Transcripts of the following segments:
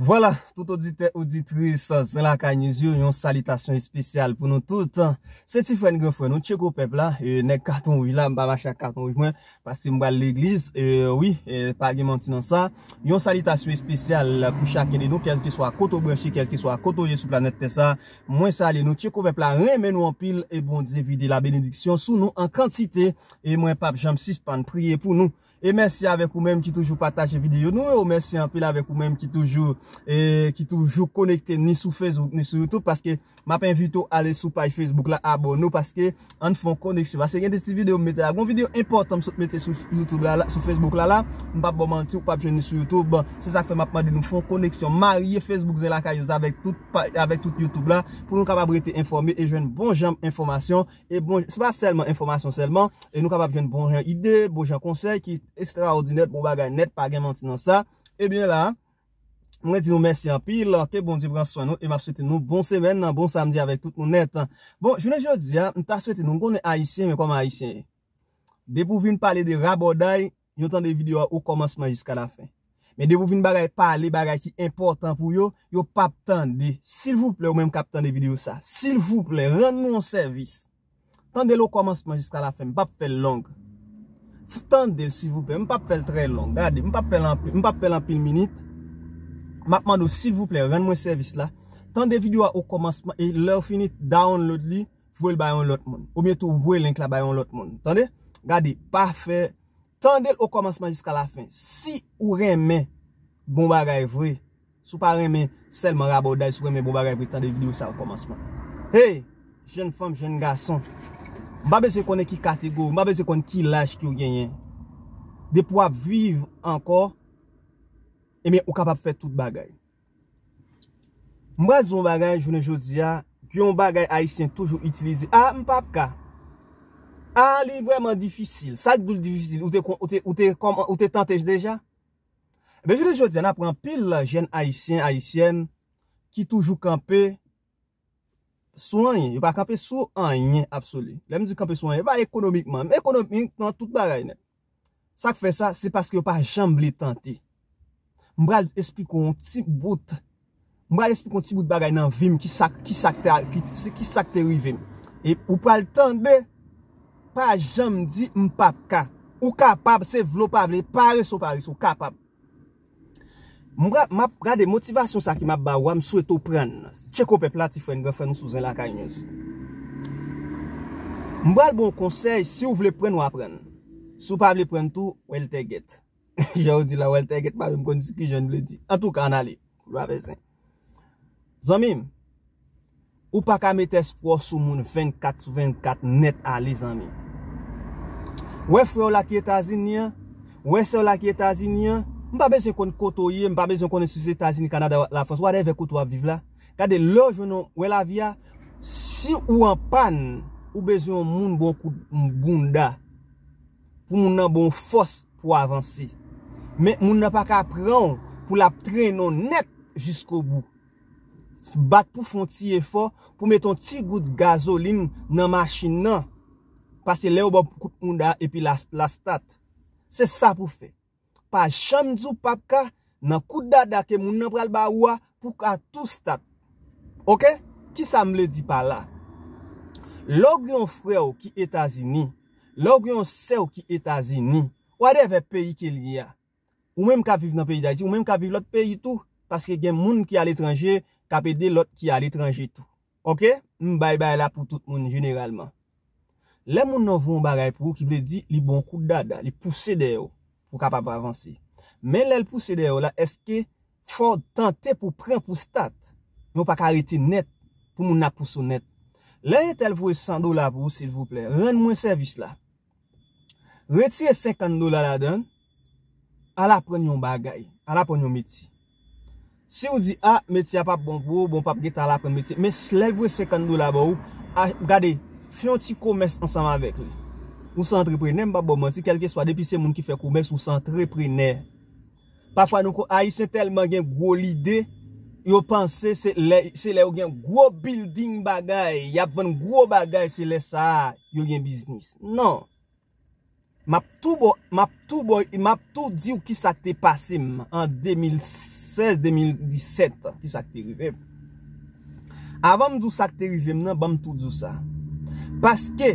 Voila, tout odite, oditris, zan la ka yon salitasyon espesyal pou nou tout Se ti fwen ge fwen nou, tche ko pepla, nek karton ouj la, mba machak karton ouj mwen, pasi mbal l'egliz euh, Oui, pagi mantinan sa, yon salitasyon espesyal pou chaken e nou, kelke swa koto bwenshi, kelke swa koto ye sou planet tesa Mwen sali nou, tche ko pepla, remen nou an pil, e bon ze vide la benediksyon sou nou an kantite E mwen pap jamsis pan priye pou nou E mersi avèk ou mèm ki toujou patache videyo nou, ou mersi anpil avèk ou mèm ki toujou, ki toujou konekte ni sou fez ou ni sou YouTube, paske... Ma pe invitou ale sou paye Facebook la abonou Paske an foun koneksyon Baske gen de ti video mette la Gon video importan msout mette sou YouTube la la Sou Facebook la la Mbap bo manti ou pap geni sou YouTube Se sa fè map madi nou foun koneksyon Marye Facebook zè la kajouz Avek tout YouTube la Pou nou kapab rete informe E jwen bon jan informasyon E bon, se pa selman informasyon selman E nou kapab jwen bon jan ide Bon jan konsey ki estraordinet Bon bagay net pa gen manti nan sa Ebyen eh la Mwen di nou mersi anpil, lor ke bon di bran soan nou E map souwete nou, bon semen nan, bon samdi avèk tout bon, nou net an Bon, jounè jounè di an, mwen ta souwete nou Mwen konen ayisyen, mwen konen ayisyen De pou vin pale de raboday Yo tan de videyo ou komansman jiska la fen Men de pou vin pale, pale, pale ki important pou yo Yo pap tan de, sil vouple ou men kap tan de videyo sa Sil vouple, rend nou an servis Tan de lou komansman jiska la fen, mwen pap pel long Tan de, sil vouple, mwen pap pel tre long Mwen pap pel an pil minute Ma pman do, si vous plè, ren mwen servis la. Tande video a ou komansman, e lè ou finit, download li, vwe l bayon lot moun. Ou mietou, vwe link la bayon lot moun. Tande? Gade, pafe. Tande l ou komansman jiska la fin. Si ou remè, bon ba gay vwe. Sou pa remè, sel man rabo day, sou remè, bon ba gay vwe, tande video sa ou komansman. Hey, jen fom, jen gason. Ba beze konen ki kategor, ba beze konen ki laj ki ou genyen. De pou a viv ankor, Emen, eh ah, ah, ah, ou kapap eh fè tout bagay. Mwen zon bagay, jounen joudia, ki yon bagay haisyen toujou itilize. A, mpap ka. A, li vwèman difisil. Sa k boul difisil. Ou te tantej deja. Mwen jounen joudia, na pran pil la jèn haisyen, haisyen, ki toujou kampe, souanyen. Yo pa kampe souanyen, absoli. La m di kampe souanyen. Va ekonomikman. Ekonomikman, tout bagay net. Sa k fè sa, se paske yo pa jambli tantej. Mbra l espri kon ti bout bagay nan vim ki sakte rivem. E ou pral tanbe, pa jam di mpap ka. Ou kapap, se vlo pavle, pare sou paris, ou kapap. Mbra, ma prade motivasyon sa ki ma bawa, m sou eto pren. Che ko pe plati fwen, gwa fwen nou sou zelaka yon sou. Mbra l bon konsey, se ou vle pren, wap pren. Se ou pavle pren tou, wel te gete. Jou di la wel teget pa be mkon diski joun ble di Antou ka an ale Zanmim Ou pa ka metes po sou moun 24-24 net ale zanmim We fwe ou la ki etazin nyan We se ou la ki etazin nyan Mpa beze kon koto ye Mpa beze kon esize etazin kanada la fons Wade vekout wap viv la Kade lojoun ou el avya Si ou an pan Ou beze moun bon kout mbunda Foun moun nan bon fos Pwa avansi Men moun nan pa ka pran pou la prenon net jisko bou. Bat pou fon ti efor pou meton ti gout gazolin nan machin nan. Pase le ou bo kout moun da epi la stat. Se sa pou fe. Pa chanm zou pap ka nan kout da da ke moun nan pral ba oua pou ka tou stat. Ok? Ki sa mle di pa la? Logyon fre ou ki Etazini, logyon se ou ki Etazini, wade ve peyi ke li ya. Ou menm ka viv nan peyi da iti, ou menm ka viv lot peyi tou. Paske gen moun ki al etranje, ka pe de lot ki al etranje tou. Ok? Mbaibay la pou tout moun generalman. Le moun nan voun baray pou ki vle di li bon kouk dada, li pousse de yo pou kap ap avanse. Men lel pousse de yo la, eske fòd tante pou pren pou stat. Mwen pa karite net pou moun ap pousse net. Le yet el vwe 100 do la pou, sil vwple. Ren mwen servis la. Retire 50 do la la dene. al apren yon bagay, al apren yon meti. Si ou di, ah, a, meti apap bonvo, bonpap get al apren meti, men slèvwe sekando la ba ou, a, gade, fyon ti koumès ansanman vek li. Ou san treprenè, mba bo mwensi, kelke swa, depi se moun ki fè koumès, ou san treprenè. Pafwa nou kon, a, i sen telman gen gwo lide, yo panse se le ou gen gwo building bagay, ya bon gwo bagay se le sa, yo gen biznis. Nan. map tou di ou ki sakte pasim an 2016-2017 ki sakte rivem avan mdou sakte rivem nan ban mdou djou sa paske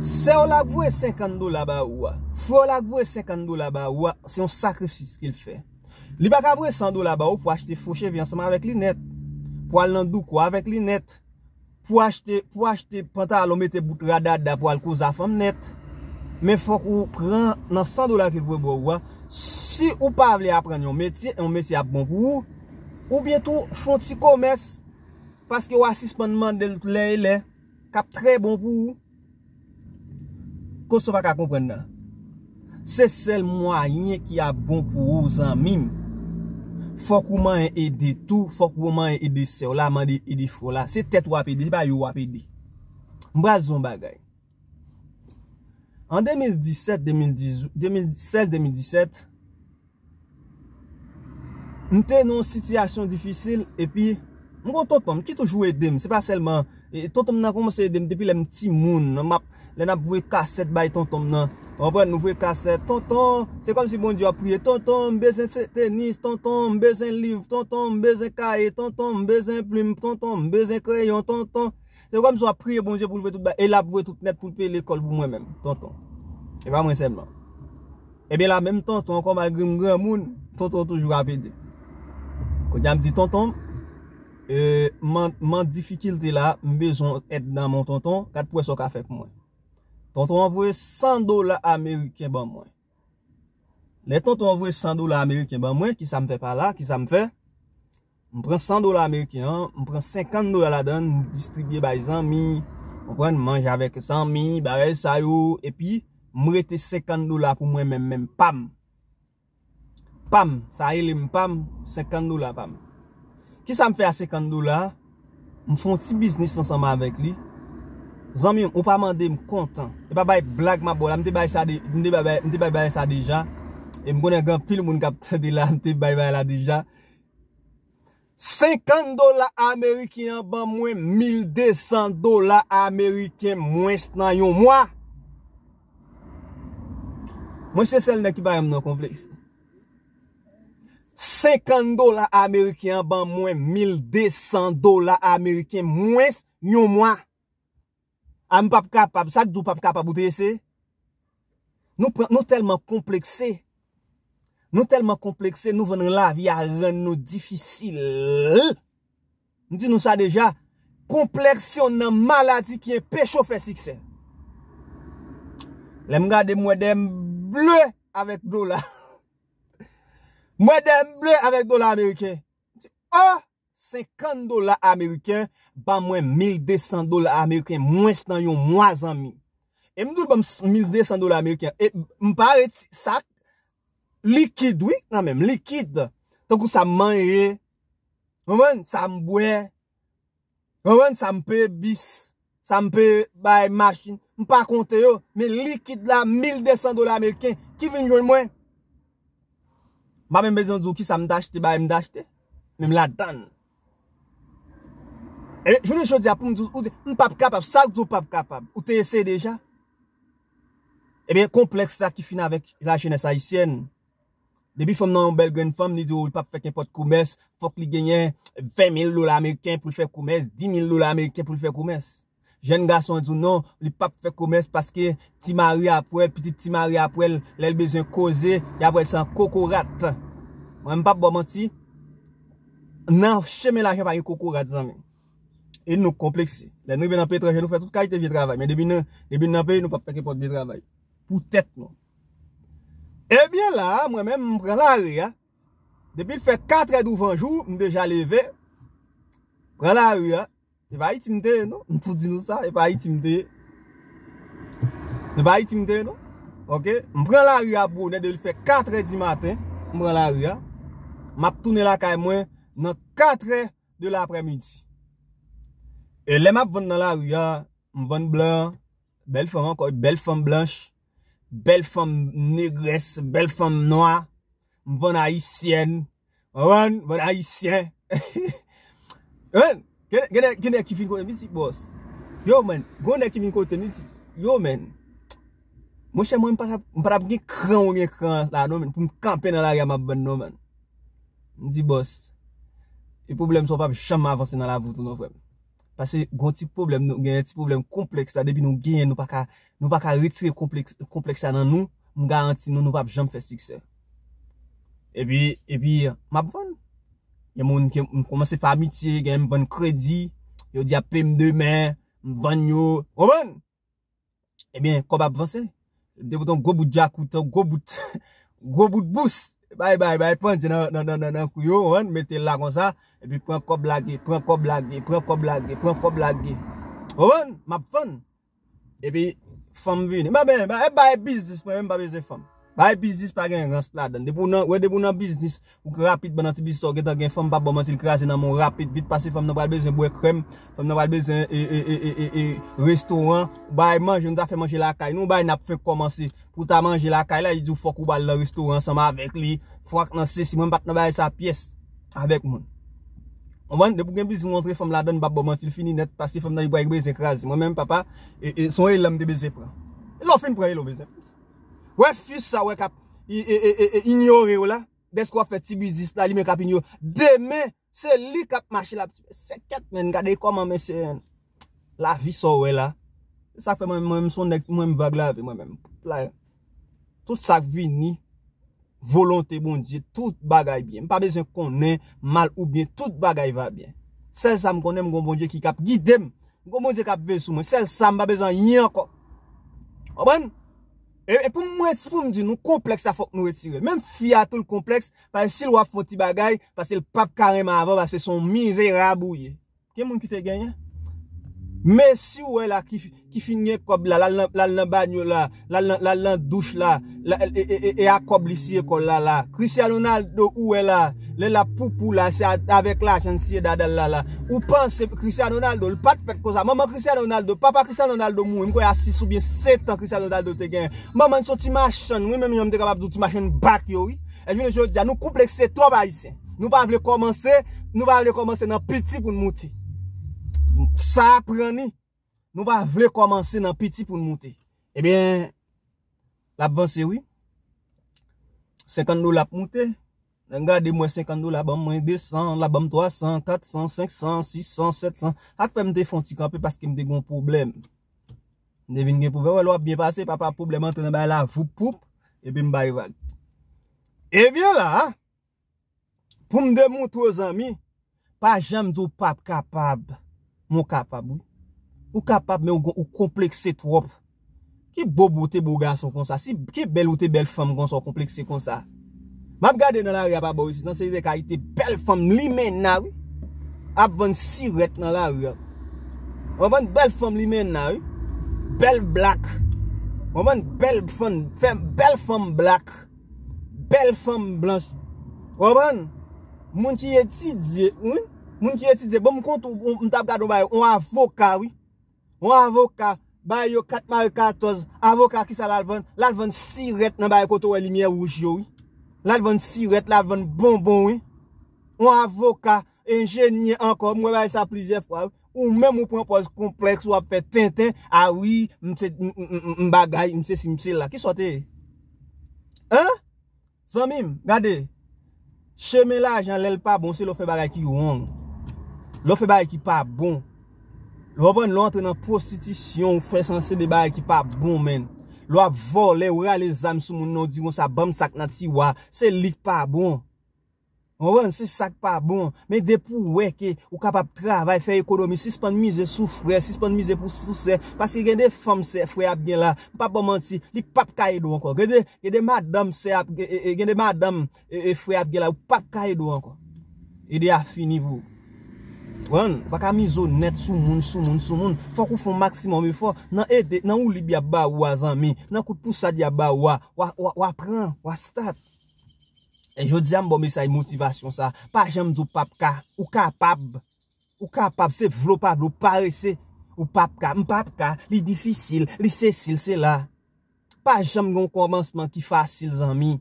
se ou lak vwe 50 do laba ou fwe ou lak vwe 50 do laba ou se yon sakrifis ki l fe li bak avwe 100 do laba ou pou achte fwoshe vyan seman vek li net pou al nan dou kwa vek li net pou achte pantal omete bout radad da pou al kouza fwom net Men fok ou pren nan 100 dolar ki pou e bo ou an, si ou pa vle apren yon metye, yon metye ap bon pou ou, ou bientou fonti kou mes, paske wasi spandman del kou le, kap tre bon pou ou, kon se pa ka kompren nan. Se sel mwanyen ki ap bon pou ou, zan mim, fok ou man yon e edi tou, fok ou man yon e edi se ou la, man di edi fwo la, se tet wap edi, se pa yon wap edi. Mbra zon bagay, An 2017, 2016, 2017, mte nou sityasyon difisil, epi mwen kon tonton, ki tou jwou edem, se pa selman, e tonton nan koum se edem depi lem ti moun, nan ap vwe kaset bay tonton nan, anpwen nou vwe kaset, tonton, se kom si bon diwa priye, tonton, mbezen tenis, tonton, mbezen liv, tonton, mbezen kae, tonton, mbezen plim, tonton, mbezen kreyon, tonton, Se wèm sou ap prie bonje pou lwè tout bè, e la pou lwè tout net pou lpè l'ekol pou mwen mèm, tonton. E vèm mwen se mman. E bè la mèm tonton, kon mwen agri mwen moun, tonton touj wè apèdè. Kon jèm di tonton, mwen difikilte la, mwen bezon et nan mwen tonton, kat pwè sou ka fèk mwen. Tonton avwè 100 dola amerikè ban mwen. Ne tonton avwè 100 dola amerikè ban mwen, ki sa mwen fè pa la, ki sa mwen fè. Mpren 100 dola Amerikyan, mpren 50 dola la dan, distribye bay zanmi, mpren manj avek zanmi, barel sayo, epi mw rete 50 dola pou mwen menmen. Pam! Pam! Sa e li mpam, 50 dola pam. Ki sa m fe a 50 dola? Mfon ti biznis ansama avek li. Zanmi, ou pa mande, m kontan. E pa bay blag ma bo la, mte bay bay sa deja. E m konen gen film mwen kapte de la, mte bay bay la deja. 50 dola Amerikien ban mwen, 1200 dola Amerikien mwen nan yon mwa. Mwen se sel nan ki bayan mnen konpleks. 50 dola Amerikien ban mwen, 1200 dola Amerikien mwen nan yon mwa. Ami pap kap ap, sak djou pap kap ap ap bouteye se? Nou telman kompleks se. Nou telman komplekse, nou venan la viya ren nou difisil. Nou di nou sa deja kompleksyon nan maladi ki en pechofesikse. Le mga de mwede mble avèk do la. Mwede mble avèk do la Ameriken. O, 50 do la Ameriken, ba mwen 1200 do la Ameriken. Mwen stan yon mwazan mi. E mdoul ba bon, 1200 do la Ameriken. E mpare ti sak. Likid wik nan men, likid. Tonkou sa mman ye, mwen mwen sa mbouye, mwen mwen sa mpe bis, sa mpe baye masin, mpa konte yo, men likid la, 1200 dola Ameriken, ki vinjwen mwen? Mba men bezon djou ki sa mdash te, baye mdash te, men mla dan. E, jounen chou di apou mdou, mpap kapab, sa mdou mpap kapab, mpap kapab, mpap kapab, mpap kapab, mpap kapab, mpap kapab, mpap kapab, mpap kapab, mpap kapab, mpap kapab, mpap kapab, mp Debi fom nan yon belgen fom, ni diyo oh, li pape fek yon pot koumes, fok li genyen 20.000 lola Ameriken pou li fek koumes, 10.000 lola Ameriken pou li fek koumes. Jen gason diyo non, li pape fek koumes paske ti mari apwel, piti ti mari apwel, lel bezyon koze, yapwel san koko rat. Mwen m pap bo mwanti, nan cheme la jen pa yon koko rat zanmen. E nou kompleksi. Denri ben nan pey trejen nou fek tout kalite vie travay, men debi nan pey nou pape pek yon pot vie travay. Poutet non. Ebyen eh la, mwen men mwen pran la ria. Depi l fè 4 e douvanjou, mwen deja leve. Pran la ria. E pa itimde, non? Mwen pou di nou sa, e pa itimde. E pa itimde, non? Ok? Mwen pran la ria pou, ne de l fè 4 e di maten. Mwen pran la ria. Mwen ap toune la kay mwen nan 4 e de l apremidi. E le map vwenn nan la ria, mwen vwenn blan. Bel fèm anko, bel fèm blanj. Bèl fòm negres, bèl fòm noa, mwen a isyen, mwen a isyen Yon, genè kifin kote mi si, boss Yon men, genè e kifin kote mi si, yon men Mwen chè mwen mpata mpata mwen kran ou mwen kran la, non men, pou mkanpe nan la yama ben, non men Mwen si, boss, yon e problem sou pa mwen chanman avanse nan la voutou, non men Pase yon ti problem, yon ti problem kompleks a, debi nou genyen, nou pa ka ritre kompleks a nan nou, mou garanti nou nou pa ap jom fè sikse. E bi, e bi, mab vwenn. Yon moun ki mkomanse famitiye, genyen mwenn kredi, yon di apè mdeme, mwenn yo, mwenn! E bi, kon bap vwense, debi ton gwo bout jakout, gwo bout, gwo bout bouss. E bay bay bay, pon ti nan kuyo, metel la kon sa, e bi pon kop la ge, pon kop la ge, pon kop la ge, pon kop la ge. Owen, map pon, e bi fam vi. E bay bay, e bay bis, e bay bis e fam. Baye biznis pa gen rast la dan. Depou nan biznis, pouk rapid ban an ti biznis soke, tan gen fom pa bomansil krasen nan mon rapid. Bit pase fom nan pal bezin bouye krem, fom nan pal bezin ee, ee, ee, ee, ee, restoran, baye manj, nou da fè manjè la kaye. Nou baye nap fè komanse, pou ta manjè la kaye la, yi di ou fok ou bal la restoran, sama avek li, fwa k nan se si, mwen pat nan baye sa piyes, avek mwen. On van, depou gen biznis, mwen mwen mwen mwen mwen mwen mwen mwen mwen mwen mwen mwen mwen mwen m We fisa we kap ignore ou la. Desko a fe tibizi stali me kap ignore ou. Deme se li kap mache la. Se ket men. Gade koman men se la vi so we la. Sa fe mwen mwen mwen mwen mwen bag la ve mwen mwen. Tout sa vi ni. Volonte bon diye. Tout bagay biye. M pa bezen konen. Mal ou biye. Tout bagay va biye. Sel sa m konen m gon bon diye ki kap. Gide m. Gon bon diye kap ve sou mwen. Sel sa m ba bezen yon ko. A ben? E, e pou mwen sifou mdi nou kompleks sa fok nou etire. Mem fia tou l kompleks, fase sil wap foti bagay, fase l pap kareman avon, fase son mize rabou ye. Kè moun ki te genye? Mesi ou e la ki finye kob la, la lan bagno la, la lan douche la, e a kob li siye kol la la. Christian Ronaldo ou e la, le la poupou la, se avek la chan siye dadal la la. Ou pan se Christian Ronaldo, l pat fèk koza. Maman Christian Ronaldo, papa Christian Ronaldo mou, mkoy a si soubye setan Christian Ronaldo te gen. Maman sou ti machan, mwen mèm jom dekabab do ti machan bak yo. E jouni jouni diya, nou kouplek se toba isen. Nou pa avle komanse, nou pa avle komanse nan piti pou mouti. Sa apreni Nou va vle komanse nan piti pou nou mwote Ebyen Lap van sewi 50 do lap mwote Nengade mwen 50 do lap mwen 200 Lap mwen 300, 400, 500, 600, 700 Ate fè mwen defonti kapè Paske mwen degon poublem Mwen devin gen pouvel wè lòp biye pase Pa pa poublem antene bay la vup pou Ebyen bay vag Ebyen la Pou mwen demou tou zami Pa jem zou pap kapab Mou kapap moun. Mou kapap men ou komplekse trop. Ki bo bote bo gaso kon sa. Si ki belote bel fom kon so komplekse kon sa. Mab gade nan la riyab aboy. Si nan se yi vek a ite bel fom li men na wou. Abvan siret nan la riyab. Waban bel fom li men na wou. Bel blak. Waban bel fom. Bel fom blak. Bel fom blans. Waban. Moun ki yeti diye woun. Moun kiye si dize, bon m kontou m tablade ou baye, ou avoka, ou avoka, baye yo katmare katoz, avoka ki sa lalvan, lalvan siret nan baye koto wè limiè wouj yo, lalvan siret, lalvan bonbon, ou avoka, engenye ankon, mwen baye sa plizye fwa, ou mèm ou pranpoz kompleks, ou apè tenten, awi, m bagay, mse simse la, ki sote? Ha? Zanmim, gade, cheme la jan lèl pa bon, se lo fe bagay ki yon, ou? Lo fe ba ekipa bon. Lo wabon lo antre nan prostitisyon ou frensansi de ba ekipa bon men. Lo wap vole ou reale zam sou moun nou diron sa bam sak nati wa. Se lik pa bon. Lo wabon se sak pa bon. Men depou weke ou kapap travay fe ekodomi. Si span mize sou fre, si span mize pou sou se. Paske gen de fom se fwe ap gen la. Mpa poman si, li pap ka edon kon. Gen de madam se ap, gen de madam e, e, fwe ap gen la. Ou pap ka edon kon. E de a fini vou. Wan, baka mi zo net sou moun, sou moun, sou moun, fok ou fon maksimon mi fok, nan e de, nan ou libya ba wazan mi, nan kout pou sa diya ba wap, wapren, wastat. E jodjam bon mi sa yi motivasyon sa, pa jem di ou papka, ou kapab, ou kapab se vlopab, ou parese, ou papka, mpapka, li difisil, li sesil, se la. Pa jem yon konbansman ki fasil zan mi.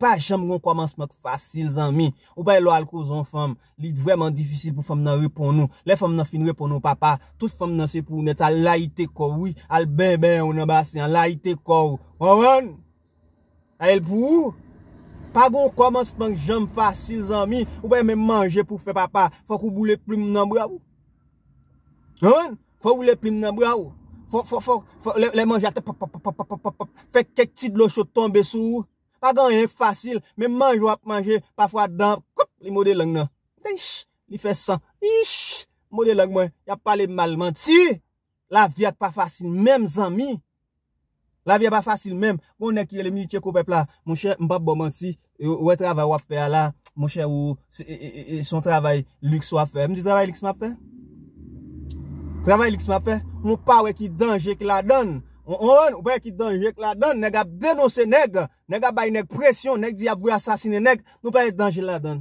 Pa jom goun koman smak fasil zan mi. Ou bay lo al kouzon fom. Li vreman difisil pou fom nan repon nou. Le fom nan fin repon nou papa. Tout fom nan sepou net al laite kou. Al ben ben ou nan basi an laite kou. Ou man. A el pou ou. Pa goun koman smak jom fasil zan mi. Ou bay men manje pou fwe papa. Fok ou bou le plim nan bra ou. Ou man. Fok ou bou le plim nan bra ou. Fok fok fok. Fok le manje a te pop pop pop pop pop pop. Fek kek ti dlo chot ton besou ou. Pa ganyen fasil, men manj wap manje, pa fwa danp, koup, li mode lang nan. Nish, li fe san, nish, mode lang mwen, ya pale mal manti. La vyat pa fasil, menm zami. La vyat pa fasil menm, mounen ki yel mi yi tcheko pepla, moun chè, mpap bo manti, wè travay wap fè ala, moun chè wou, son travay lux wap fè. Mdi travay lux wap fè? Travay lux wap fè? Moun pa wè ki danjè ki la danm. On on, ou pa yon ki dan, yon ek la dan, neg ap denose neg, neg ap bayi neg presyon, neg di ap vwe asasine, neg nou pa yon e danje la dan.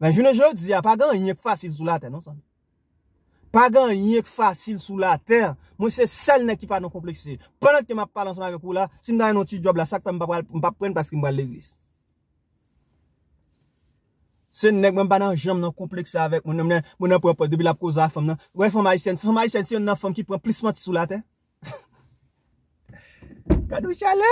Men jounen jounen di ya, pa gan yon ek fasil sou la ten, non san? Pa gan yon ek fasil sou la ten, moun se sel neg ki pa nan kompleks se. Panan ki mwa palan sa mwa repou la, sin nan yon ti job la, sak pa mwa pa pren paski mwa l'eglis. Se neg mwen banan jom nan kompleks se avek, moun nan prempos, debi la proza fom nan, wè fom aysen, fom aysen se yon nan fom ki premp plismanti sou la ten. Kadou chalè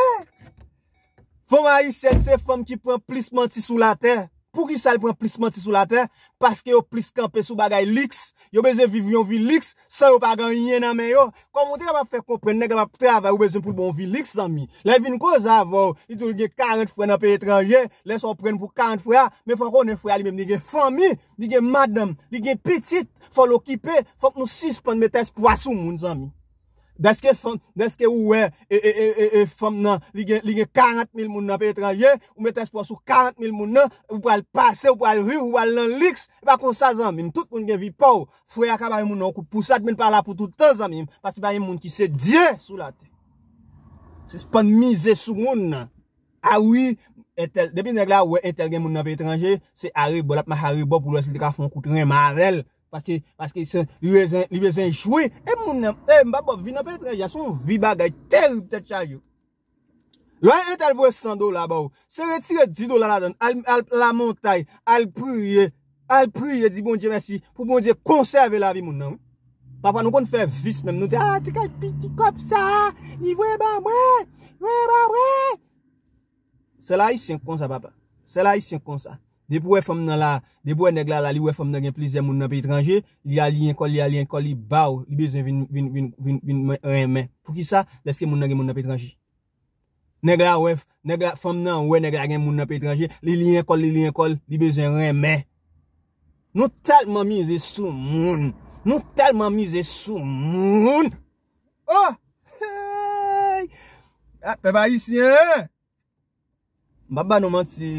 Fom a yi sè Se fom ki pren plis manti sou la tè Pou ki sal pren plis manti sou la tè Paske yo plis kampe sou bagay liks Yo beze vivyon vi liks San yo bagay yen nan men yo Komote yon pa fè kompren negan pa ptè avay Ou bezen pou bon vi liks zanmi Lè vin ko zavò Lè son pren pou 40 fwen apè etranjè Lè son pren pou 40 fwen Men fò konen fwen alimèm Lè gen fomi, lè gen madam, lè gen pitit Fò lò kipe, fòk nou sispan mè tes pou asou moun zanmi Deske ouwe e, e, e, e fom nan li gen 40.000 moun nan pe etranje, ou me tespo sou 40.000 moun nan, ou pou al pase, ou pou al rive, ou pou al lan liks, pa kon sa zanmim. Tout moun gen vi pou, fwe a ka ba yon moun nan, pou sa di men pala pou toutan zanmim, pasi ba yon moun ki se dye sou la te. Se spon mize sou moun nan. Awi, depi neg la ouwe etel gen moun nan pe etranje, se ari bol ap ma hari bol pou lwes li de ka fon koutren ma rel. Paske li vezen chwe, e moun nan, e mbapo, vi nan petre, yason, vi bagay terib tè tchay yo. Lwa yon e tal vwe sando la ba ou, se retire dido la la dan, al la montay, al pruye, al pruye, di bon diye mersi, pou bon diye konserve la vi moun nan. Ah, papa, nou kon fè vis mèm, nou te, a, tè kaj piti kop sa, ni vwe ba mwen, vwe ba mwen. Se la yi sien konsa, papa, se la yi sien konsa. Dè pou wè fòm nan la, dè pou wè negla la li wè fòm nan gen plizè moun nan pe itranje, li a li yankol, li a li yankol, li baw, li bezè vin, vin, vin, vin, vin, vin, ren men. Pou ki sa, lè skè moun nan gen moun nan pe itranje. Negla wè, negla fòm nan wè negla gen moun nan pe itranje, li li yankol, li li yankol, li bezè ren men. Nou talman mi zè sou moun, nou talman mi zè sou moun. Oh, hey, a ah, pe ba yi siyen. Baba nou manti se...